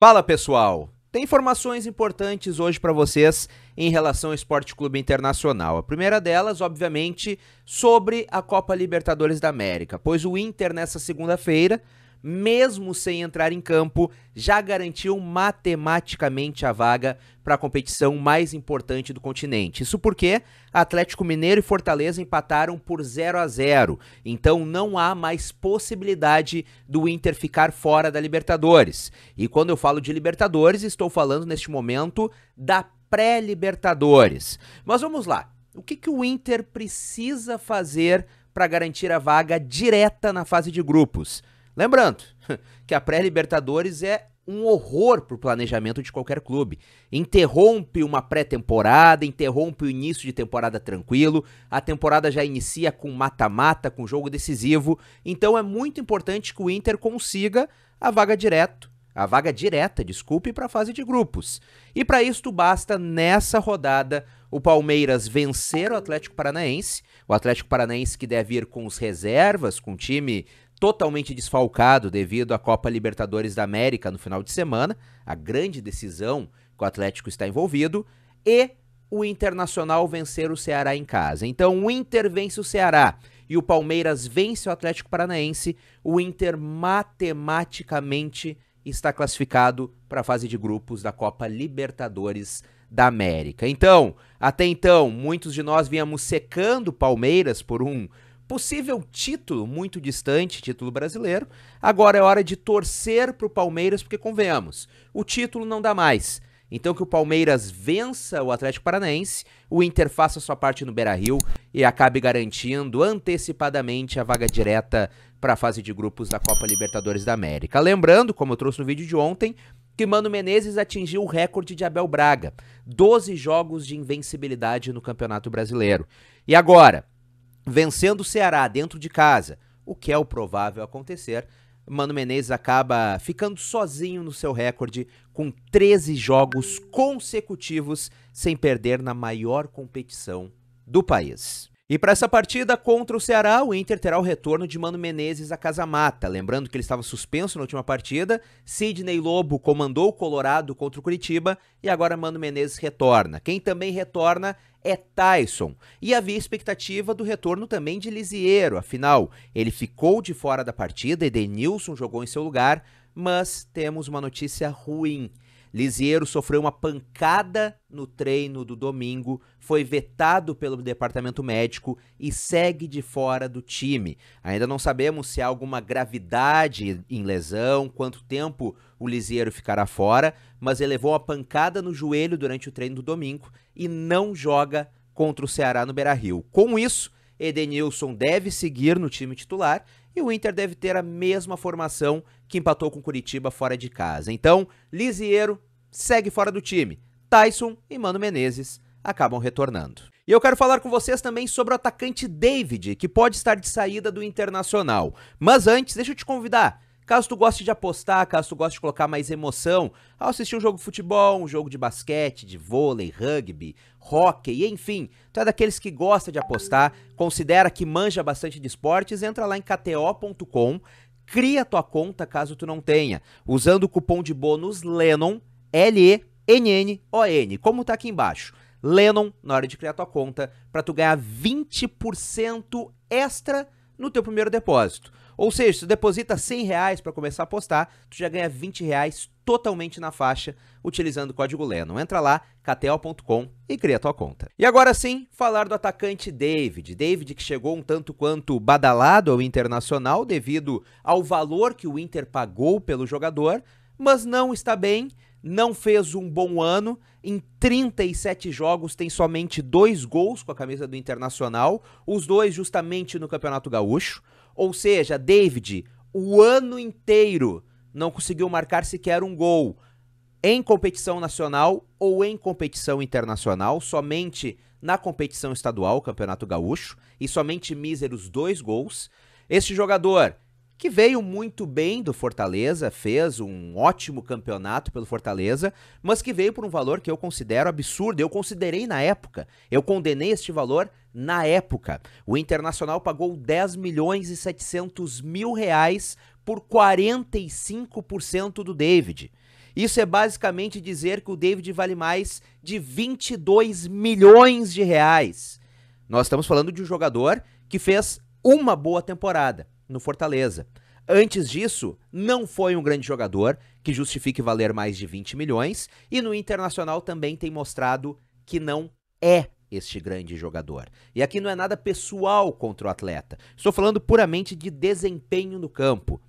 Fala pessoal, tem informações importantes hoje para vocês em relação ao Esporte Clube Internacional. A primeira delas, obviamente, sobre a Copa Libertadores da América, pois o Inter nessa segunda-feira mesmo sem entrar em campo, já garantiu matematicamente a vaga para a competição mais importante do continente. Isso porque Atlético Mineiro e Fortaleza empataram por 0 a 0. Então não há mais possibilidade do Inter ficar fora da Libertadores. E quando eu falo de Libertadores, estou falando neste momento da pré-Libertadores. Mas vamos lá. O que, que o Inter precisa fazer para garantir a vaga direta na fase de grupos? Lembrando que a pré-Libertadores é um horror para o planejamento de qualquer clube. Interrompe uma pré-temporada, interrompe o início de temporada tranquilo, a temporada já inicia com mata-mata, com jogo decisivo. Então é muito importante que o Inter consiga a vaga direto, a vaga direta, desculpe, para a fase de grupos. E para isto basta nessa rodada o Palmeiras vencer o Atlético Paranaense, o Atlético Paranaense que deve ir com os reservas, com o time totalmente desfalcado devido à Copa Libertadores da América no final de semana, a grande decisão que o Atlético está envolvido, e o Internacional vencer o Ceará em casa. Então o Inter vence o Ceará e o Palmeiras vence o Atlético Paranaense, o Inter matematicamente está classificado para a fase de grupos da Copa Libertadores da América. Então, até então, muitos de nós viemos secando Palmeiras por um possível título muito distante, título brasileiro. Agora é hora de torcer para o Palmeiras, porque convenhamos, o título não dá mais. Então que o Palmeiras vença o Atlético Paranaense, o Inter faça sua parte no Beira-Rio e acabe garantindo antecipadamente a vaga direta para a fase de grupos da Copa Libertadores da América. Lembrando, como eu trouxe no vídeo de ontem, que Mano Menezes atingiu o recorde de Abel Braga, 12 jogos de invencibilidade no Campeonato Brasileiro. E agora, Vencendo o Ceará dentro de casa, o que é o provável acontecer, Mano Menezes acaba ficando sozinho no seu recorde com 13 jogos consecutivos sem perder na maior competição do país. E para essa partida contra o Ceará, o Inter terá o retorno de Mano Menezes à Casa Mata. Lembrando que ele estava suspenso na última partida, Sidney Lobo comandou o Colorado contra o Curitiba e agora Mano Menezes retorna. Quem também retorna é Tyson. E havia expectativa do retorno também de Lisieiro, afinal, ele ficou de fora da partida e Denilson jogou em seu lugar, mas temos uma notícia ruim. Lisieiro sofreu uma pancada no treino do domingo, foi vetado pelo departamento médico e segue de fora do time. Ainda não sabemos se há alguma gravidade em lesão, quanto tempo o Lisieiro ficará fora, mas ele levou a pancada no joelho durante o treino do domingo e não joga contra o Ceará no Beira-Rio. Com isso, Edenilson deve seguir no time titular e o Inter deve ter a mesma formação que empatou com o Curitiba fora de casa. Então, Lisiero segue fora do time. Tyson e Mano Menezes acabam retornando. E eu quero falar com vocês também sobre o atacante David, que pode estar de saída do Internacional. Mas antes, deixa eu te convidar Caso tu goste de apostar, caso tu goste de colocar mais emoção ao assistir um jogo de futebol, um jogo de basquete, de vôlei, rugby, hockey, enfim, tu é daqueles que gosta de apostar, considera que manja bastante de esportes, entra lá em kto.com, cria tua conta caso tu não tenha, usando o cupom de bônus LENON, L-E-N-N-O-N, como tá aqui embaixo. Lennon, na hora de criar tua conta, para tu ganhar 20% extra no teu primeiro depósito. Ou seja, tu deposita 100 reais para começar a apostar, tu já ganha 20 reais totalmente na faixa utilizando o código Leno. Entra lá, catel.com e cria tua conta. E agora sim, falar do atacante David. David que chegou um tanto quanto badalado ao Internacional devido ao valor que o Inter pagou pelo jogador, mas não está bem, não fez um bom ano. Em 37 jogos tem somente dois gols com a camisa do Internacional, os dois justamente no Campeonato Gaúcho. Ou seja, David, o ano inteiro não conseguiu marcar sequer um gol em competição nacional ou em competição internacional, somente na competição estadual, Campeonato Gaúcho, e somente míseros dois gols. Este jogador que veio muito bem do Fortaleza, fez um ótimo campeonato pelo Fortaleza, mas que veio por um valor que eu considero absurdo. Eu considerei na época, eu condenei este valor na época, o Internacional pagou 10 milhões e 700 mil reais por 45% do David. Isso é basicamente dizer que o David vale mais de 22 milhões de reais. Nós estamos falando de um jogador que fez uma boa temporada no Fortaleza. Antes disso, não foi um grande jogador que justifique valer mais de 20 milhões e no Internacional também tem mostrado que não é este grande jogador. E aqui não é nada pessoal contra o atleta. Estou falando puramente de desempenho no campo.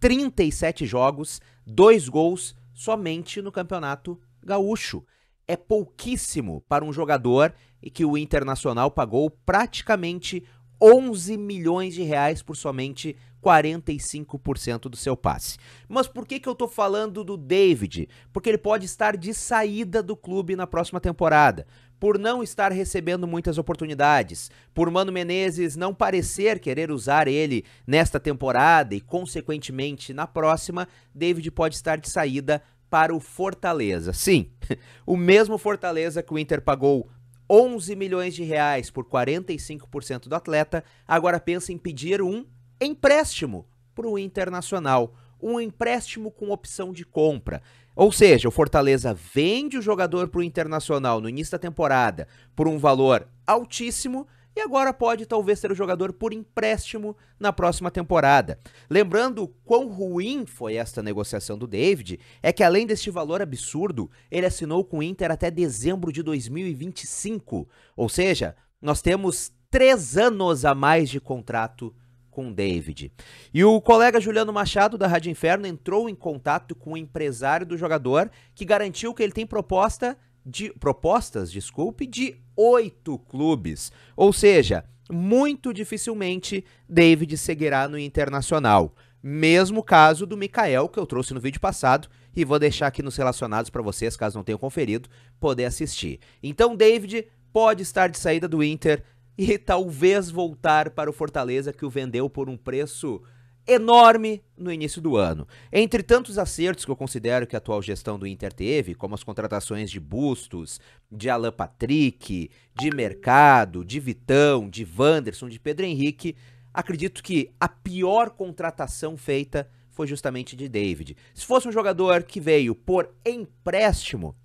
37 jogos, dois gols somente no Campeonato Gaúcho. É pouquíssimo para um jogador e que o Internacional pagou praticamente 11 milhões de reais por somente 45% do seu passe. Mas por que, que eu estou falando do David? Porque ele pode estar de saída do clube na próxima temporada por não estar recebendo muitas oportunidades, por Mano Menezes não parecer querer usar ele nesta temporada e, consequentemente, na próxima, David pode estar de saída para o Fortaleza. Sim, o mesmo Fortaleza que o Inter pagou 11 milhões de reais por 45% do atleta, agora pensa em pedir um empréstimo para o Internacional, um empréstimo com opção de compra. Ou seja, o Fortaleza vende o jogador para o Internacional no início da temporada por um valor altíssimo e agora pode talvez ser o jogador por empréstimo na próxima temporada. Lembrando quão ruim foi esta negociação do David, é que além deste valor absurdo, ele assinou com o Inter até dezembro de 2025. Ou seja, nós temos três anos a mais de contrato com David. E o colega Juliano Machado da Rádio Inferno entrou em contato com o empresário do jogador, que garantiu que ele tem proposta de propostas, desculpe, de oito clubes. Ou seja, muito dificilmente David seguirá no Internacional. Mesmo caso do Mikael, que eu trouxe no vídeo passado, e vou deixar aqui nos relacionados para vocês, caso não tenham conferido, poder assistir. Então, David pode estar de saída do Inter e talvez voltar para o Fortaleza que o vendeu por um preço enorme no início do ano. Entre tantos acertos que eu considero que a atual gestão do Inter teve, como as contratações de Bustos, de Alan Patrick, de Mercado, de Vitão, de Wanderson, de Pedro Henrique, acredito que a pior contratação feita foi justamente de David. Se fosse um jogador que veio por empréstimo,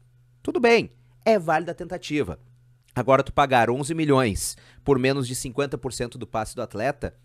tudo bem, é válida a tentativa. Agora tu pagar 11 milhões por menos de 50% do passe do atleta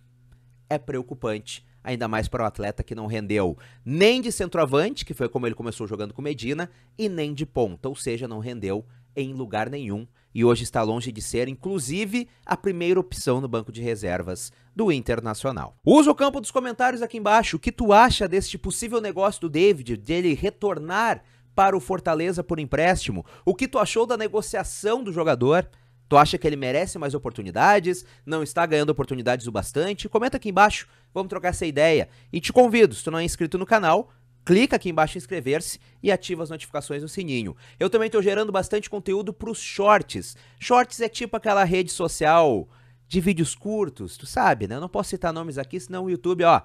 é preocupante, ainda mais para o um atleta que não rendeu nem de centroavante, que foi como ele começou jogando com Medina, e nem de ponta, ou seja, não rendeu em lugar nenhum e hoje está longe de ser, inclusive, a primeira opção no banco de reservas do Internacional. Usa o campo dos comentários aqui embaixo. O que tu acha deste possível negócio do David, dele retornar para o Fortaleza por empréstimo. O que tu achou da negociação do jogador? Tu acha que ele merece mais oportunidades? Não está ganhando oportunidades o bastante? Comenta aqui embaixo, vamos trocar essa ideia. E te convido, se tu não é inscrito no canal, clica aqui embaixo em inscrever-se e ativa as notificações no sininho. Eu também estou gerando bastante conteúdo para os shorts. Shorts é tipo aquela rede social de vídeos curtos, tu sabe, né? Eu não posso citar nomes aqui, senão o YouTube, ó,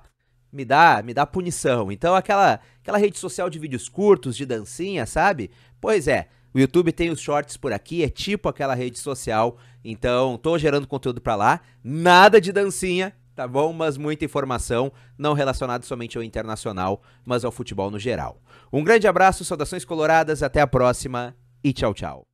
me dá, me dá punição. Então aquela, aquela rede social de vídeos curtos, de dancinha, sabe? Pois é, o YouTube tem os shorts por aqui, é tipo aquela rede social. Então tô gerando conteúdo para lá, nada de dancinha, tá bom? Mas muita informação, não relacionada somente ao internacional, mas ao futebol no geral. Um grande abraço, saudações coloradas, até a próxima e tchau, tchau.